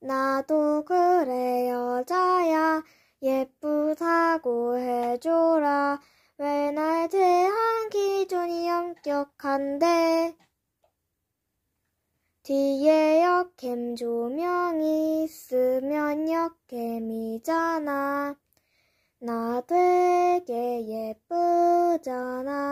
나도 그래 여자야 예쁘다고 해줘라 왜 날 대한 기준이 엄격한데 뒤에 역캠 조명이 있으면 역캠이잖아 나 되게 예쁘잖아